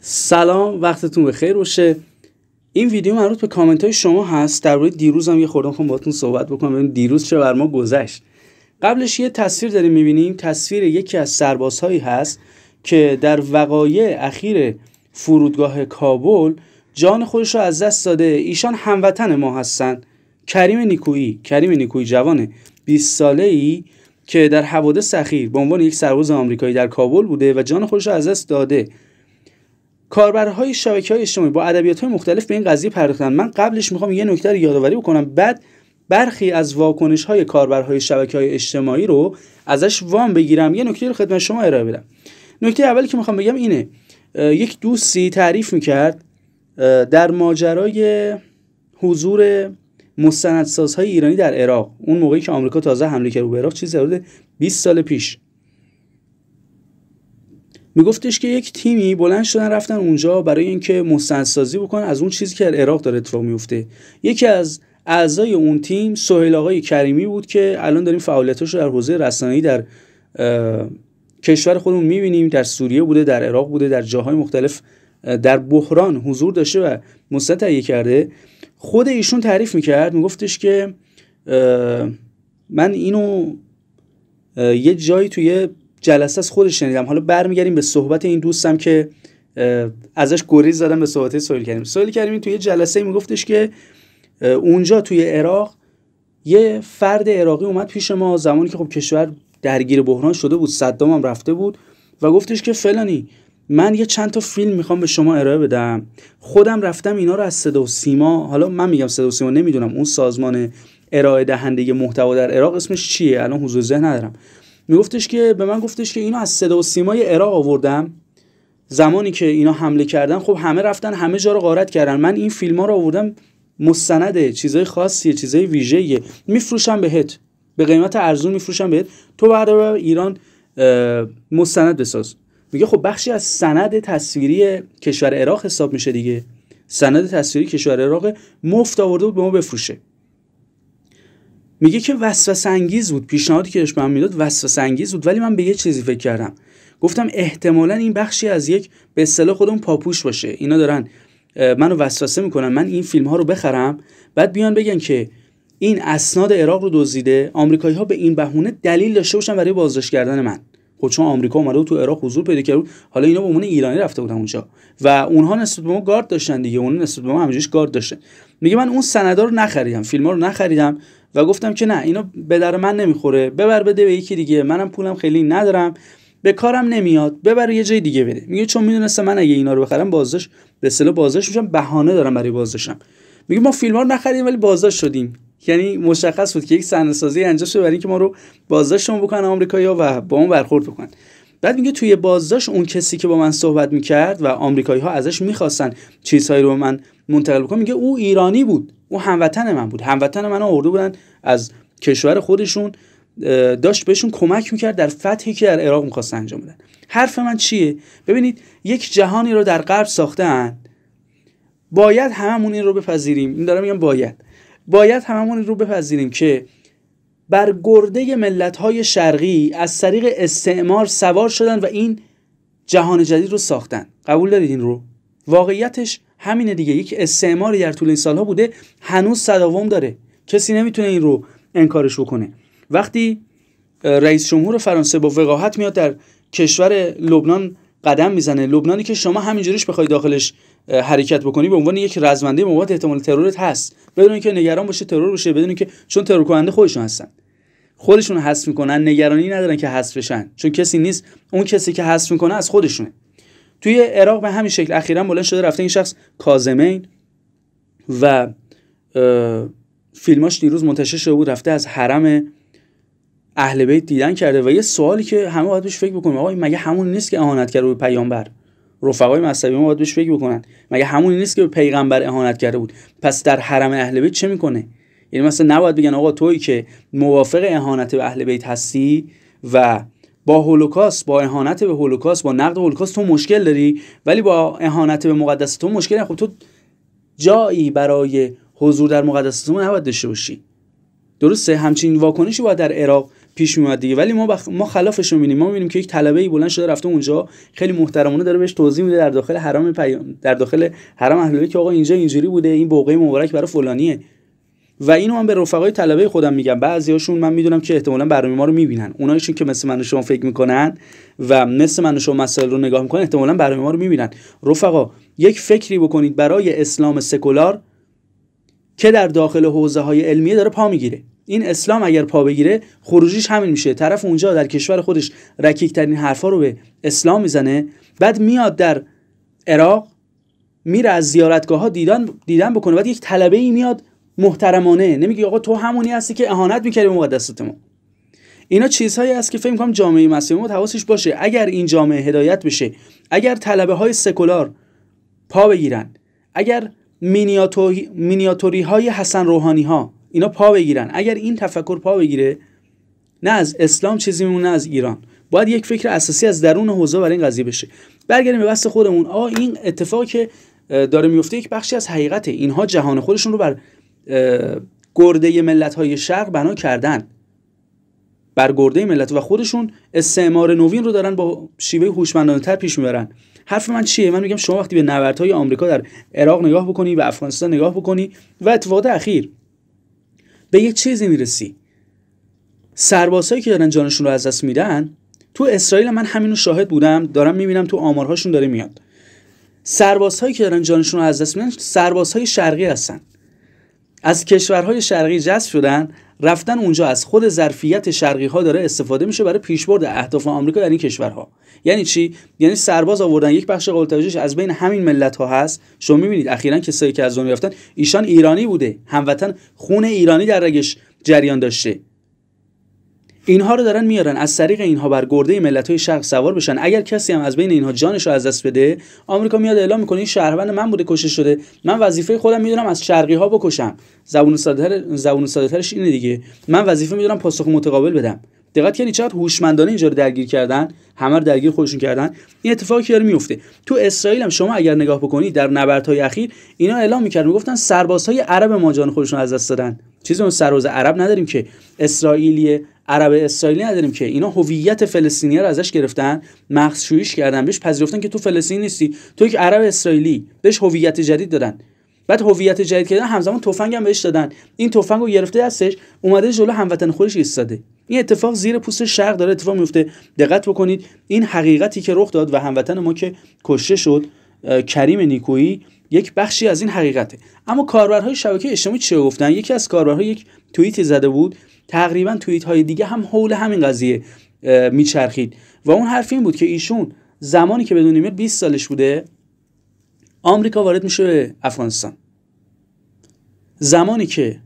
سلام وقتتون خیر باشه این ویدیو مربوط به کامنت های شما هست روی دیروز هم یه خوردم خواهم باتون صحبت بکنم دیروز چه بر ما گذشت قبلش یه تصویر داریم میبینیم تصویر یکی از سربازهایی هست که در وقایع اخیر فرودگاه کابل جان خودش رو از دست داده ایشان هموطن ما هستن کریم نیکویی کریم نیکویی جوان 20 ساله ای که در حوادث اخیر به عنوان یک سرباز آمریکایی در کابل بوده و جان خودش رو از دست داده کاربرهای شبکه های اجتماعی با ادبیات های مختلف به این قضیه پرداختن من قبلش میخوام یه نکته رو یادآوری بکنم بعد برخی از واکنش های کاربرهای شبکه های اجتماعی رو ازش وام بگیرم یه نکته رو خدمت شما ارائه بدم نکته اولی که میخوام بگم اینه یک دوستی تعریف میکرد در ماجرای حضور مستندسازهای ایرانی در عراق اون موقعی که آمریکا تازه حمله کرد به عراق 20 سال پیش میگفتش که یک تیمی بلند شدن رفتن اونجا برای اینکه مستندسازی بکنن از اون چیزی که در عراق داره اتفاق میفته یکی از اعضای اون تیم سهیل آقای کریمی بود که الان داریم فعالیتاش رو در حوزه رسانه‌ای در کشور خودمون میبینیم در سوریه بوده در عراق بوده در جاهای مختلف در بحران حضور داشته و مستند تهیه کرده خود ایشون تعریف میکرد میگفتش که من اینو یه جایی توی جلسه از خودش شنیدم حالا برمیگردیم به صحبت این دوستم که ازش گریز زدم به صحبت سویل کریم سویل کردیم توی جلسه میگفتش که اونجا توی عراق یه فرد عراقی اومد پیش ما زمانی که خب کشور درگیر بحران شده بود صدام هم رفته بود و گفتش که فلانی من یه چند تا فیلم میخوام به شما ارائه بدم خودم رفتم اینا رو از صدا و سیما حالا من میگم صدا و سیما نمیدونم اون سازمان ارائه دهنده محتوا در عراق اسمش چیه الان حضور ذهن ندارم میگفتش که به من گفتش که اینو از صدا و سیمای عراق آوردم زمانی که اینا حمله کردن خب همه رفتن همه جا رو غارت کردن من این فیلم ها رو آوردم مستنده چیزای خاصیه چیزای ویژه‌ایه میفروشم بهت به قیمت ارزون میفروشم بهت تو بردار ایران مستند بساز میگه خب بخشی از سند تصویری کشور عراق حساب میشه دیگه سند تصویری کشور عراق مفت آورده بود به ما بفروشه میگه که وسوسه انگیز بود پیشنهادی که به من میداد وسوسه انگیز بود ولی من به یه چیزی فکر کردم گفتم احتمالا این بخشی از یک به اصطلاح خودم پاپوش باشه اینا دارن منو وسوسه میکنن من این فیلم ها رو بخرم بعد بیان بگن که این اسناد عراق رو دزدیده آمریکایی ها به این بهونه دلیل داشته باشن برای بازداشت کردن من خب چون آمریکا اومده تو عراق حضور پیدا کرد حالا اینا به من ایرانی رفته بودن اونجا و اونها نسبت به ما گارد داشتن دیگه اون نسبت به ما همجوریش گارد داشتن میگه من اون سندا رو نخریدم فیلم ها رو نخریدم و گفتم که نه اینو به در من نمیخوره ببر بده به یکی دیگه منم پولم خیلی ندارم به کارم نمیاد ببر یه جای دیگه بده میگه چون میدونستم من اگه اینا رو بخرم بازش به اصطلاح بازش میشم بهانه دارم برای بازشم میگه ما فیلم ها رو نخریم ولی بازش شدیم یعنی مشخص بود که یک صحنه سازی انجام شده برای اینکه ما رو بازداشتمون بکنن آمریکایی‌ها و با اون برخورد بکنن بعد میگه توی بازداشت اون کسی که با من صحبت میکرد و آمریکایی ازش میخواستن چیزهایی رو من منتقل بکنم میگه او ایرانی بود او هموطن من بود هموطن من اردو بودن از کشور خودشون داشت بهشون کمک میکرد در فتحی که در عراق میخواست انجام بدن حرف من چیه ببینید یک جهانی رو در غرب ساختن باید هممون این رو بپذیریم این دارم میگم باید باید هممون این رو بپذیریم که بر گرده ملت های شرقی از طریق استعمار سوار شدن و این جهان جدید رو ساختن قبول دارید این رو واقعیتش همینه دیگه یک استعماری در طول این سالها بوده هنوز صداوم داره کسی نمیتونه این رو انکارش بکنه وقتی رئیس جمهور فرانسه با وقاحت میاد در کشور لبنان قدم میزنه لبنانی که شما همینجوریش بخوای داخلش حرکت بکنی به عنوان یک رزمنده مواد احتمال ترورت هست بدون اینکه نگران باشه ترور بشه بدون اینکه چون ترور کننده خودشون هستن خودشون حس میکنن نگرانی ندارن که حذف بشن چون کسی نیست اون کسی که حذف میکنه از خودشونه توی عراق به همین شکل اخیرا بلند شده رفته این شخص کازمین و فیلماش دیروز منتشر شده بود رفته از حرم اهل بیت دیدن کرده و یه سوالی که همه باید بهش فکر بکنیم آقا مگه همون نیست که اهانت کرده به پیامبر رفقای مذهبی ما باید بهش فکر بکنن مگه همون نیست که به پیغمبر اهانت کرده بود پس در حرم اهل بیت چه میکنه یعنی مثلا نباید بگن آقا تویی که موافق اهانت به اهل بیت هستی و با هولوکاست با اهانت به هولوکاست با نقد هولوکاست تو مشکل داری ولی با اهانت به مقدس تو مشکل خب تو جایی برای حضور در مقدس تو نباید داشته باشی درسته همچین واکنشی باید در عراق پیش میومد دیگه ولی ما ما خلافش رو میبینیم ما میبینیم که یک طلبه ای بلند شده رفته اونجا خیلی محترمانه داره بهش توضیح میده در داخل حرم پیام در داخل حرم اهل که آقا اینجا اینجوری بوده این بوقه مبارک برای فلانیه و اینو من به رفقای طلبه خودم میگم بعضیاشون من میدونم که احتمالا برنامه ما رو میبینن اونایشون که مثل من و شما فکر میکنن و مثل من و شما مسائل رو نگاه میکنن احتمالا برنامه ما رو میبینن رفقا یک فکری بکنید برای اسلام سکولار که در داخل حوزه های علمیه داره پا میگیره این اسلام اگر پا بگیره خروجیش همین میشه طرف اونجا در کشور خودش رکیک ترین حرفا رو به اسلام میزنه بعد میاد در عراق میره از زیارتگاه ها دیدن, دیدن بکنه بعد یک طلبه ای میاد محترمانه نمیگه آقا تو همونی هستی که اهانت میکردی به مقدسات ما اینا چیزهایی است که فکر میکنم جامعه مسیح ما باشه اگر این جامعه هدایت بشه اگر طلبه های سکولار پا بگیرن اگر مینیاتوری, های حسن روحانی ها اینا پا بگیرن اگر این تفکر پا بگیره نه از اسلام چیزی میمونه از ایران باید یک فکر اساسی از درون حوزه برای این قضیه بشه برگردیم به بحث خودمون آ این اتفاق که داره میفته یک بخشی از حقیقت اینها جهان خودشون رو بر گرده ملت های شرق بنا کردن بر گرده ملت و خودشون استعمار نوین رو دارن با شیوه هوشمندانه تر پیش میبرن حرف من چیه من میگم شما وقتی به نبردهای آمریکا در عراق نگاه بکنی و افغانستان نگاه بکنی و اتفاقات اخیر به یه چیزی میرسی سربازهایی که دارن جانشون رو از دست میدن تو اسرائیل من همینو شاهد بودم دارم میبینم تو آمارهاشون داره میاد سربازهایی که دارن جانشون رو از دست میدن سربازهای شرقی هستن از کشورهای شرقی جذب شدن رفتن اونجا از خود ظرفیت شرقی ها داره استفاده میشه برای پیشبرد اهداف آمریکا در این کشورها یعنی چی یعنی سرباز آوردن یک بخش قلتاژش از بین همین ملت ها هست شما میبینید اخیرا کسایی که از اون رفتن ایشان ایرانی بوده هموطن خون ایرانی در رگش جریان داشته اینها رو دارن میارن از طریق اینها بر گرده های شرق سوار بشن اگر کسی هم از بین اینها جانش رو از دست بده آمریکا میاد اعلام میکنه این شهروند من بوده کشته شده من وظیفه خودم میدونم از شرقی ها بکشم زبون ساده زبون ساده اینه دیگه من وظیفه میدونم پاسخ متقابل بدم دقت کنید چقدر هوشمندانه اینجا رو درگیر کردن همه رو درگیر خودشون کردن این اتفاقی که میفته تو اسرائیل هم شما اگر نگاه بکنید در نبردهای اخیر اینا اعلام میکردن میگفتن سربازهای عرب ما جان خودشون از دست دادن چیزی اون سرباز عرب نداریم که اسرائیلی عرب اسرائیلی نداریم که اینا هویت فلسطینی رو ازش گرفتن مغزشوییش کردن بهش پذیرفتن که تو فلسطینی نیستی تو یک عرب اسرائیلی بهش هویت جدید دادن بعد هویت جدید کردن همزمان تفنگ هم بهش دادن این تفنگ رو گرفته دستش اومده جلو هموطن خودش ایستاده این اتفاق زیر پوست شرق داره اتفاق میفته دقت بکنید این حقیقتی که رخ داد و هموطن ما که کشته شد کریم نیکویی یک بخشی از این حقیقته اما کاربرهای شبکه اجتماعی چه گفتن یکی از کاربرها یک توییت زده بود تقریبا توییت های دیگه هم حول همین قضیه میچرخید و اون حرف این بود که ایشون زمانی که بدون ایمیل 20 سالش بوده آمریکا وارد میشه به افغانستان زمانی که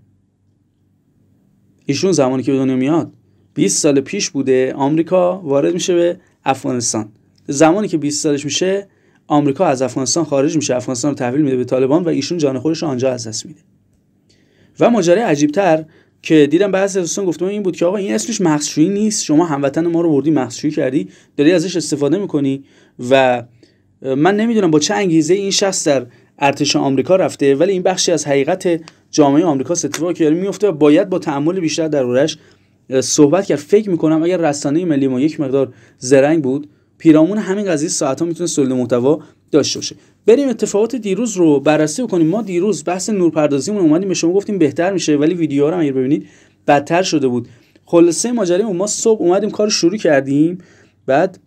ایشون زمانی که به دنیا میاد 20 سال پیش بوده آمریکا وارد میشه به افغانستان زمانی که 20 سالش میشه آمریکا از افغانستان خارج میشه افغانستان رو تحویل میده به طالبان و ایشون جان خودش رو آنجا از دست میده و عجیب عجیبتر که دیدم بعضی از دوستان گفتم این بود که آقا این اسمش مخشویی نیست شما هموطن ما رو بردی مخشویی کردی داری ازش استفاده میکنی و من نمیدونم با چه انگیزه این شخص در ارتش آمریکا رفته ولی این بخشی از حقیقت جامعه آمریکا ستوا که داره میفته و باید با تحمل بیشتر درورش صحبت کرد فکر میکنم اگر رسانه ملی ما یک مقدار زرنگ بود پیرامون همین قضیه ساعت ها میتونه سولید محتوا داشته باشه بریم اتفاقات دیروز رو بررسی کنیم ما دیروز بحث نورپردازیمون اومدیم به شما گفتیم بهتر میشه ولی ویدیوها رو اگه ببینید بدتر شده بود خلاصه ماجرا ما صبح اومدیم کار شروع کردیم بعد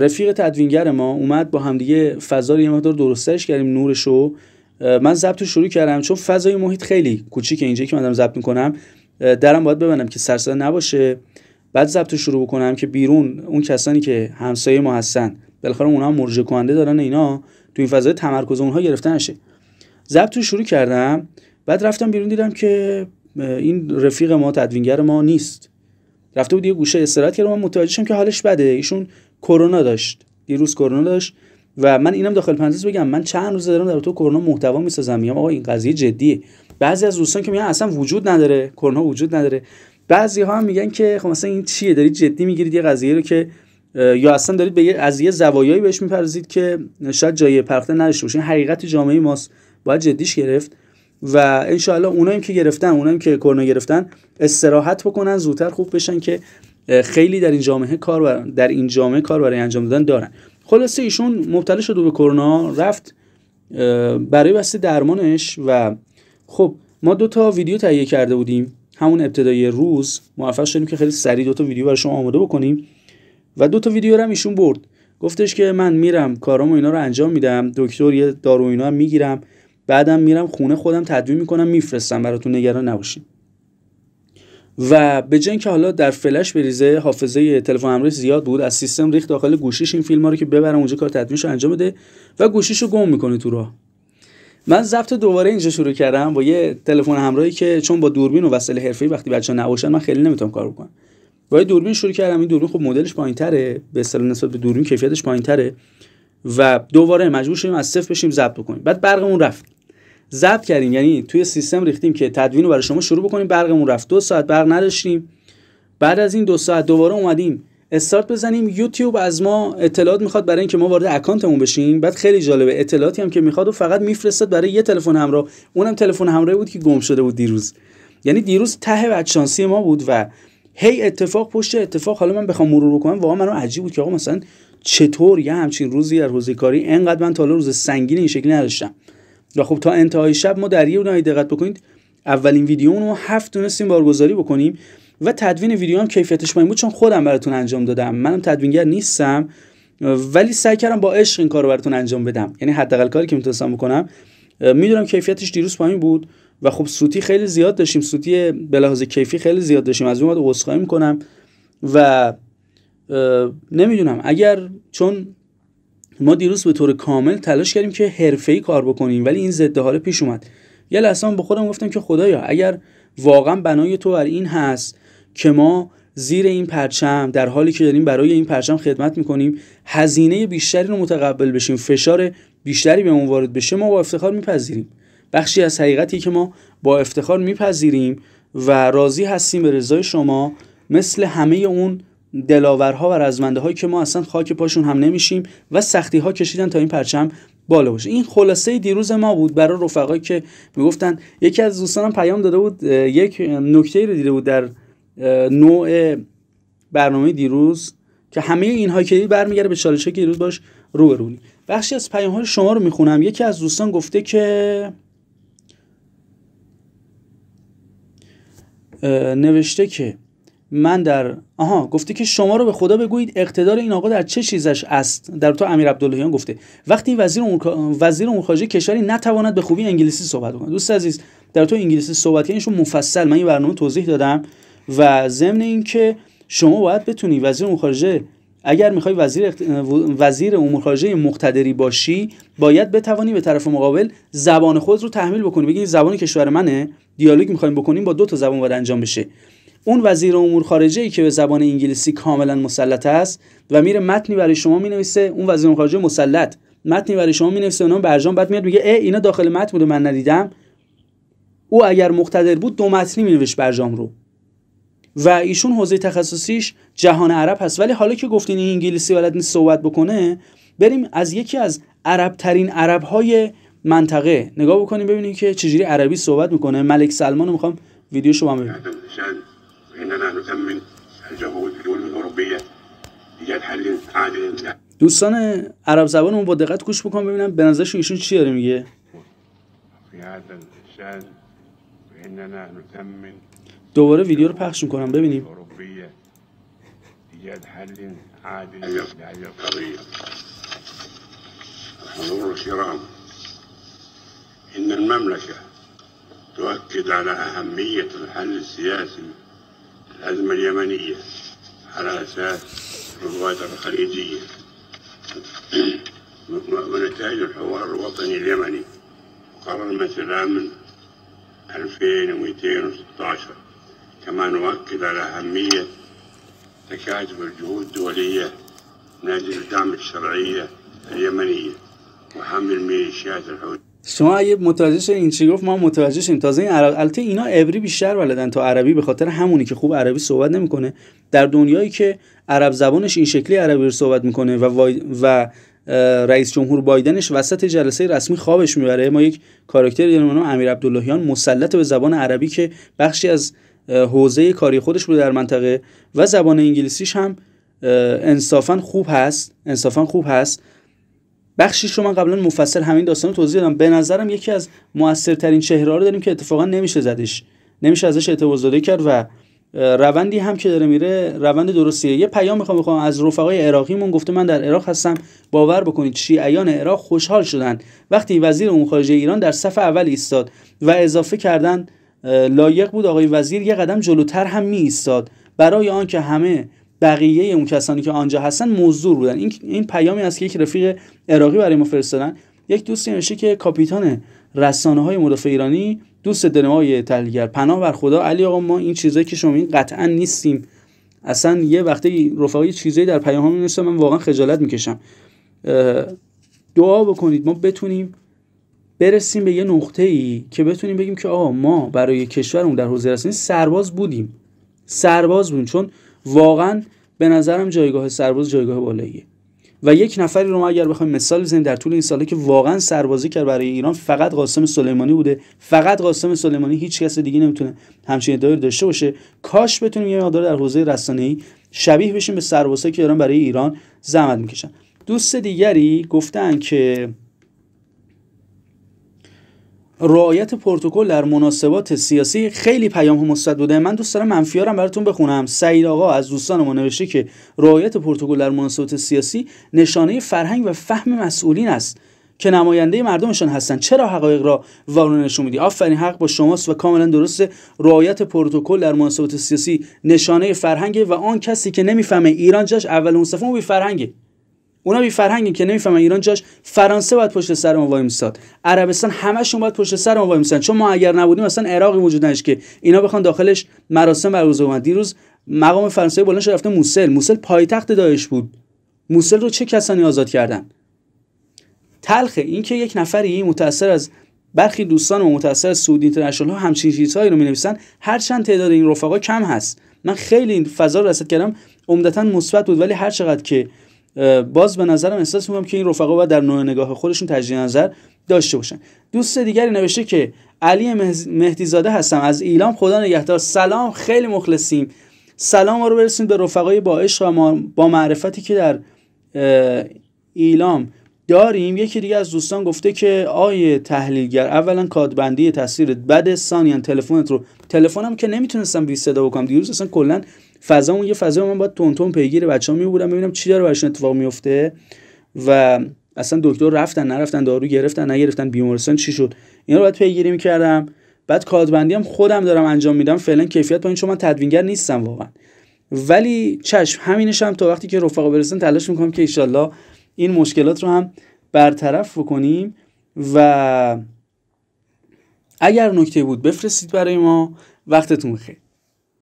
رفیق تدوینگر ما اومد با همدیگه فضا رو یه مقدار درستش کردیم نورشو من ضبط شروع کردم چون فضای محیط خیلی کوچیک اینجا که من ضبط میکنم درم باید ببندم که نباشه بعد ضبط شروع بکنم که بیرون اون کسانی که همسایه ما هستن بالاخره اونها مرجع کننده دارن اینا تو این فضای تمرکز اونها گرفته نشه ضبط شروع کردم بعد رفتم بیرون دیدم که این رفیق ما تدوینگر ما نیست رفته بود یه گوشه استراحت کرد من متوجه شدم که حالش بده ایشون کرونا داشت دیروز کرونا داشت و من اینم داخل پنجره بگم من چند روز دارم در تو کرونا محتوا میسازم میگم آقا این قضیه جدیه بعضی از دوستان که میگن اصلا وجود نداره کرونا وجود نداره بعضی ها هم میگن که خب مثلا این چیه دارید جدی میگیرید یه قضیه رو که یا اصلا دارید به از یه زوایایی بهش میپردازید که شاید جای پرخته نداشته باشه یعنی حقیقت جامعه ماست باید جدیش گرفت و انشاالله اونایی که گرفتن اونایی که کرونا گرفتن استراحت بکنن زودتر خوب بشن که خیلی در این جامعه کار در این جامعه کار برای انجام دادن دارن خلاصه ایشون مبتلا شد به کرونا رفت برای بسته درمانش و خب ما دو تا ویدیو تهیه کرده بودیم همون ابتدای روز موفق شدیم که خیلی سریع دو تا ویدیو برای شما آماده بکنیم و دو تا ویدیو رو هم ایشون برد گفتش که من میرم کارامو اینا رو انجام میدم دکتر یه دارو اینا هم میگیرم بعدم میرم خونه خودم تدوین میکنم میفرستم براتون نگران نباشین و به جای اینکه حالا در فلش بریزه حافظه تلفن امروز زیاد بود از سیستم ریخت داخل گوشیش این فیلم رو که ببرم اونجا کار تدوینش انجام بده و گوشیشو گم میکنه تو راه من ضبط دوباره اینجا شروع کردم با یه تلفن همراهی که چون با دوربین و وسایل حرفه‌ای وقتی بچا نباشن من خیلی نمیتونم کار بکنم با دوربین شروع کردم این دوربین خب مدلش پایینتره به اصطلاح نسبت به دوربین کیفیتش پایینتره و دوباره مجبور شدیم از صفر بشیم ضبط بکنیم بعد برقمون رفت ضبط کردیم یعنی توی سیستم ریختیم که تدوین رو برای شما شروع بکنیم برقمون رفت دو ساعت برق نداشتیم بعد از این دو ساعت دوباره اومدیم استارت بزنیم یوتیوب از ما اطلاعات میخواد برای اینکه ما وارد اکانتمون بشیم بعد خیلی جالبه اطلاعاتی هم که میخواد و فقط میفرستد برای یه تلفن همراه اونم تلفن همراهی بود که گم شده بود دیروز یعنی دیروز ته بدشانسی ما بود و هی اتفاق پشت اتفاق حالا من بخوام مرور بکنم واقعا منو عجیب بود که آقا مثلا چطور یه همچین روزی در حوزه کاری انقدر من تا روز سنگین این شکلی نداشتم و خب تا انتهای شب ما در یه دقت بکنید اولین ویدیو رو هفت تونستیم بارگذاری بکنیم و تدوین ویدیو هم کیفیتش پایین بود چون خودم براتون انجام دادم منم تدوینگر نیستم ولی سعی کردم با عشق این کار براتون انجام بدم یعنی حداقل کاری که میتونستم بکنم میدونم کیفیتش دیروز پایین بود و خب سوتی خیلی زیاد داشتیم سوتی به لحاظ کیفی خیلی زیاد داشتیم از اون عذرخواهی میکنم و نمیدونم اگر چون ما دیروز به طور کامل تلاش کردیم که حرفه‌ای کار بکنیم ولی این ضد حال پیش اومد یه لحظه به خودم گفتم که خدایا اگر واقعا بنای تو بر این هست که ما زیر این پرچم در حالی که داریم برای این پرچم خدمت میکنیم هزینه بیشتری رو متقبل بشیم فشار بیشتری به اون وارد بشه ما با افتخار میپذیریم بخشی از حقیقتی که ما با افتخار میپذیریم و راضی هستیم به رضای شما مثل همه اون دلاورها و رزمنده هایی که ما اصلا خاک پاشون هم نمیشیم و سختی ها کشیدن تا این پرچم بالا باشه این خلاصه دیروز ما بود برای رفقایی که میگفتن یکی از دوستانم پیام داده بود یک نکته رو دیده بود در نوع برنامه دیروز که همه اینها که برمیگرده به چالش که دیروز باش روبرونی بخشی از پیام های شما رو میخونم یکی از دوستان گفته که نوشته که من در آها گفته که شما رو به خدا بگویید اقتدار این آقا در چه چیزش است در تو امیر عبداللهیان گفته وقتی وزیر امور وزیر امور خارجه کشوری نتواند به خوبی انگلیسی صحبت کنه دوست عزیز در تو انگلیسی صحبت کردنشون مفصل من این برنامه توضیح دادم و ضمن اینکه شما باید بتونی وزیر امور خارجه اگر میخوای وزیر, اخت... وزیر امور خارجه مقتدری باشی باید بتوانی به طرف مقابل زبان خود رو تحمیل بکنی بگی زبان کشور منه دیالوگ میخوایم بکنیم با دو تا زبان باید انجام بشه اون وزیر امور خارجه ای که به زبان انگلیسی کاملا مسلط است و میره متنی برای شما مینویسه اون وزیر امور خارجه مسلط متنی برای شما مینویسه اونم برجام بعد میاد میگه ای اینا داخل متن بوده من ندیدم او اگر مقتدر بود دو متنی مینوشت برجام رو و ایشون حوزه تخصصیش جهان عرب هست ولی حالا که گفتین این انگلیسی بلد نیست صحبت بکنه بریم از یکی از عرب ترین عرب های منطقه نگاه بکنیم ببینیم که چجوری عربی صحبت میکنه ملک سلمان رو میخوام ویدیو شما ببینیم دوستان عرب زبانمون با دقت گوش بکن ببینم به نظرشون ایشون چی داره میگه دوباره ویدیو رو پخش میکنم ببینیم ايجاد حل عادل الكرام ان المملكه تؤكد على اهميه الحل السياسي للازمه اليمنيه على اساس الرواد الخليجيه ونتائج الحوار الوطني اليمني قرار من الأمن 2216 كما نؤكد على أهمية تكاتف الجهود الدولية نادي الدعم الشرعية اليمنية وحمل ميليشيات الحوثي شما اگه متوجه این چی گفت ما متوجه شدیم تازه این عرب البته اینا عبری بیشتر بلدن تا عربی به خاطر همونی که خوب عربی صحبت نمیکنه در دنیایی که عرب زبانش این شکلی عربی رو صحبت میکنه و وای... و رئیس جمهور بایدنش وسط جلسه رسمی خوابش میبره ما یک کاراکتر یعنی امیر عبداللهیان مسلط به زبان عربی که بخشی از حوزه کاری خودش رو در منطقه و زبان انگلیسیش هم انصافا خوب هست انصافا خوب هست بخشیش رو من قبلا مفصل همین داستان توضیح دادم به نظرم یکی از موثرترین چهره رو داریم که اتفاقا نمیشه زدش نمیشه ازش اعتراض داده کرد و روندی هم که داره میره روند درستیه یه پیام میخوام میخوام از رفقای عراقیمون گفته من در عراق هستم باور بکنید شیعیان عراق خوشحال شدن وقتی وزیر امور خارجه ایران در صف اول ایستاد و اضافه کردن لایق بود آقای وزیر یه قدم جلوتر هم می ایستاد برای آنکه همه بقیه اون کسانی که آنجا هستن مزدور بودن این این پیامی است که یک رفیق عراقی برای ما فرستادن یک دوستی نوشته که کاپیتان رسانه های مدافع ایرانی دوست دنمای تلگر پناه بر خدا علی آقا ما این چیزایی که شما این قطعا نیستیم اصلا یه وقتی رفقای چیزایی در پیام ها من واقعا خجالت میکشم دعا بکنید ما بتونیم برسیم به یه نقطه ای که بتونیم بگیم که آقا ما برای کشورمون در حوزه رسانه سرباز بودیم سرباز بودیم چون واقعا به نظرم جایگاه سرباز جایگاه بالاییه و یک نفری رو ما اگر بخوایم مثال بزنیم در طول این ساله که واقعا سربازی کرد برای ایران فقط قاسم سلیمانی بوده فقط قاسم سلیمانی هیچ کس دیگه نمیتونه همچین ادعایی داشته باشه کاش بتونیم یه مقدار در حوزه رسانه‌ای شبیه بشیم به سربازایی که دارن برای ایران زحمت میکشن دوست دیگری گفتن که رعایت پروتکل در مناسبات سیاسی خیلی پیام مثبت بوده من دوست دارم منفی هم براتون بخونم سعید آقا از دوستان ما نوشته که رعایت پروتکل در مناسبات سیاسی نشانه فرهنگ و فهم مسئولین است که نماینده مردمشان هستند چرا حقایق را وارونه نشون میدی آفرین حق با شماست و کاملا درسته رعایت پروتکل در مناسبات سیاسی نشانه فرهنگ و آن کسی که نمیفهمه ایران جاش اول اون بی فرهنگه اونا بی فرهنگی که نمیفهمن ایران جاش فرانسه باید پشت سر ما وای میساد عربستان همشون باید پشت سر ما وای میسن چون ما اگر نبودیم اصلا عراقی وجود نداشت که اینا بخوان داخلش مراسم برگزار کنن دیروز مقام فرانسه بلند شد رفته موسل موسل پایتخت داعش بود موسل رو چه کسانی آزاد کردن تلخه اینکه یک نفری متاثر از برخی دوستان و متأثر از سعودی اینترنشنال ها همچین چیزهایی رو نویسن هر چند تعداد این رفقا کم هست من خیلی این فضا رو رصد کردم عمدتا مثبت بود ولی هر چقدر که باز به نظرم احساس میکنم که این رفقا باید در نوع نگاه خودشون تجدید نظر داشته باشن دوست دیگری نوشته که علی مهدیزاده هستم از ایلام خدا نگهدار سلام خیلی مخلصیم سلام رو برسید به رفقای با عشق و با معرفتی که در ایلام داریم یکی دیگه از دوستان گفته که آیه تحلیلگر اولا کادبندی تصویر بد سانیان تلفنت رو تلفنم که نمیتونستم بی صدا بکنم دیروز اصلا کلا فضا اون یه فضا من باید تون پیگیر بچا میبودم ببینم چی داره براشون اتفاق میفته و اصلا دکتر رفتن نرفتن دارو گرفتن نگرفتن بیمارستان چی شد اینا رو باید پیگیری میکردم بعد کادبندی هم خودم دارم انجام میدم فعلا کیفیت پایین چون من تدوینگر نیستم واقعا ولی چشم همینش هم تا وقتی که رفقا برسن تلاش میکنم که ایشالله این مشکلات رو هم برطرف بکنیم و اگر نکته بود بفرستید برای ما وقتتون خیر